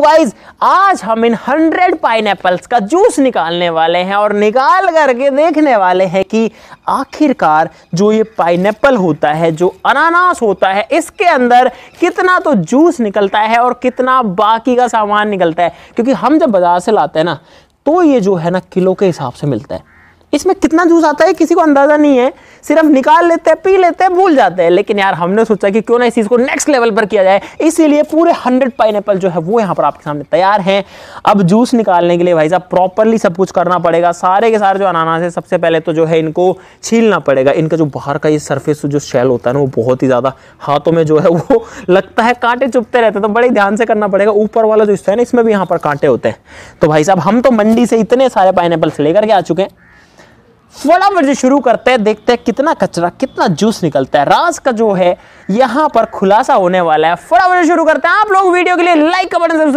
guys आज हम इन हंड्रेड पाइन का जूस निकालने वाले हैं और निकाल करके देखने वाले हैं कि आखिरकार जो ये पाइन होता है जो अनानास होता है इसके अंदर कितना तो जूस निकलता है और कितना बाकी का सामान निकलता है क्योंकि हम जब बाज़ार से लाते हैं ना तो ये जो है ना किलो के हिसाब से मिलता है इसमें कितना जूस आता है किसी को अंदाज़ा नहीं है सिर्फ निकाल लेते हैं पी लेते हैं भूल जाते हैं लेकिन यार हमने सोचा कि क्यों ना इस चीज़ को नेक्स्ट लेवल पर किया जाए इसीलिए पूरे हंड्रेड पाइन जो है वो यहाँ पर आपके सामने तैयार है अब जूस निकालने के लिए भाई साहब प्रॉपरली सब कुछ करना पड़ेगा सारे के सारे जो अनानास है सबसे पहले तो जो है इनको छीलना पड़ेगा इनका जो बाहर का ये सर्फेस जो शेल होता है ना वो बहुत ही ज़्यादा हाथों में जो है वो लगता है कांटे चुपते रहते हैं तो बड़े ध्यान से करना पड़ेगा ऊपर वाला जो हिस्सा है ना इसमें भी यहाँ पर कांटे होते हैं तो भाई साहब हम तो मंडी से इतने सारे पाइन लेकर के आ चुके हैं फटाफट से शुरू करते हैं देखते हैं कितना कचरा कितना जूस निकलता है राज का जो है यहाँ पर खुलासा होने वाला है फटाफट से शुरू करते हैं आप लोग वीडियो के लिए लाइक का बटन जरूर